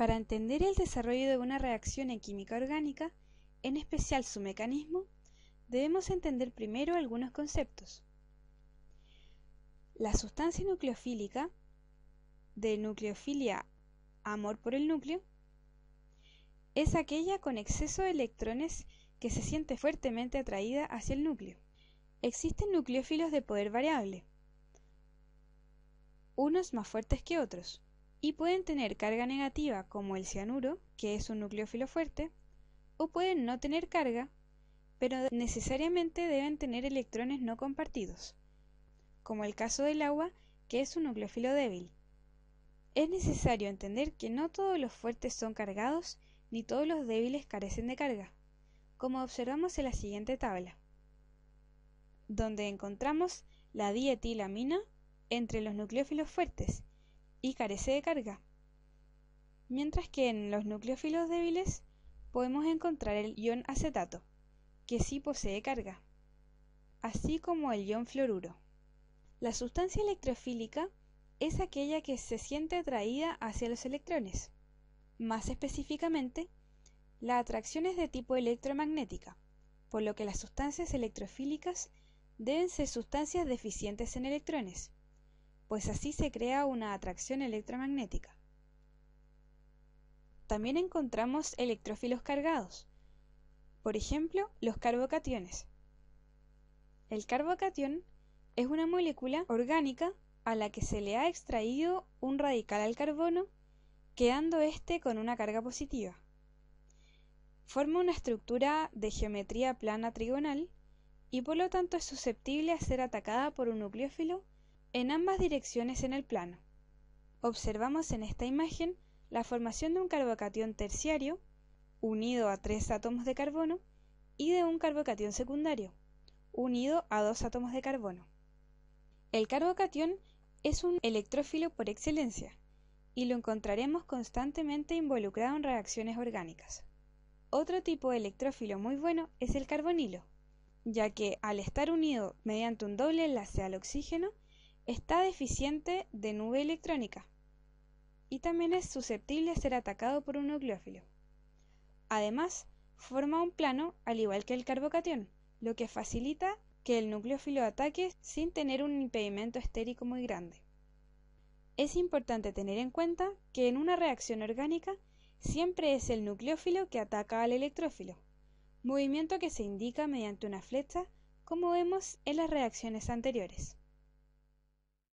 Para entender el desarrollo de una reacción en química orgánica, en especial su mecanismo, debemos entender primero algunos conceptos. La sustancia nucleofílica, de nucleofilia amor por el núcleo, es aquella con exceso de electrones que se siente fuertemente atraída hacia el núcleo. Existen nucleófilos de poder variable, unos más fuertes que otros y pueden tener carga negativa como el cianuro, que es un nucleófilo fuerte, o pueden no tener carga, pero necesariamente deben tener electrones no compartidos, como el caso del agua, que es un nucleófilo débil. Es necesario entender que no todos los fuertes son cargados ni todos los débiles carecen de carga, como observamos en la siguiente tabla, donde encontramos la dietilamina entre los nucleófilos fuertes y carece de carga. Mientras que en los nucleófilos débiles podemos encontrar el ion acetato, que sí posee carga, así como el ion fluoruro. La sustancia electrofílica es aquella que se siente atraída hacia los electrones. Más específicamente, la atracción es de tipo electromagnética, por lo que las sustancias electrofílicas deben ser sustancias deficientes en electrones pues así se crea una atracción electromagnética. También encontramos electrófilos cargados, por ejemplo, los carbocationes. El carbocation es una molécula orgánica a la que se le ha extraído un radical al carbono, quedando éste con una carga positiva. Forma una estructura de geometría plana trigonal y por lo tanto es susceptible a ser atacada por un nucleófilo en ambas direcciones en el plano. Observamos en esta imagen la formación de un carbocatión terciario unido a tres átomos de carbono y de un carbocatión secundario unido a dos átomos de carbono. El carbocatión es un electrófilo por excelencia y lo encontraremos constantemente involucrado en reacciones orgánicas. Otro tipo de electrófilo muy bueno es el carbonilo, ya que al estar unido mediante un doble enlace al oxígeno, Está deficiente de nube electrónica y también es susceptible de ser atacado por un nucleófilo. Además, forma un plano al igual que el carbocatión, lo que facilita que el nucleófilo ataque sin tener un impedimento estérico muy grande. Es importante tener en cuenta que en una reacción orgánica siempre es el nucleófilo que ataca al electrófilo, movimiento que se indica mediante una flecha como vemos en las reacciones anteriores.